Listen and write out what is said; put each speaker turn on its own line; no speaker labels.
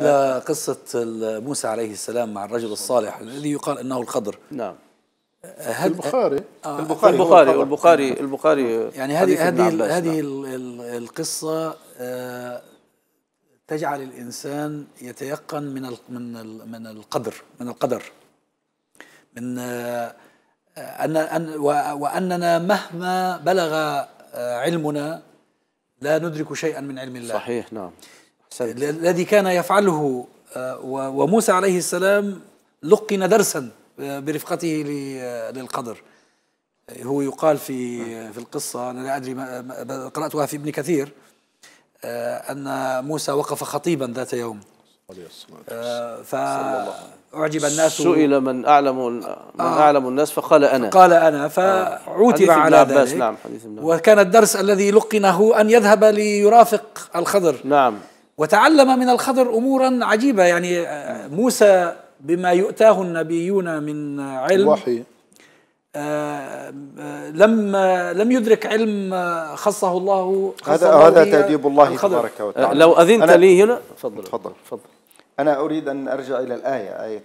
إلى قصة موسى عليه السلام مع الرجل الصالح الذي يقال أنه الخضر نعم آه، هل البخاري آه البخاري البخاري البخاري, نعم. البخاري يعني هذه هذه هذه نعم. القصة آه تجعل الإنسان يتيقن من من من القدر من القدر من آه، أن أن وأننا مهما بلغ آه، علمنا لا ندرك شيئا من علم الله صحيح نعم الذي كان يفعله آه، وموسى عليه السلام لقن درسا آه، برفقته آه، للقدر هو يقال في في القصة أنا لا أدري قرأتها في ابن كثير أن موسى وقف خطيبا ذات يوم فأعجب الناس سئل من أعلم من أعلم الناس فقال أنا قال أنا فعوتب على ذلك نعم حديث وكان الدرس الذي لقنه أن يذهب ليرافق الخضر نعم وتعلم من الخضر امورا عجيبه يعني موسى بما يؤتاه النبيون من علم وحي آه،, آه لم لم يدرك علم خصه الله هذا هذا تأديب الله تبارك وتعالى لو أذنت لي هنا تفضل تفضل أنا أريد أن أرجع إلى الآية آية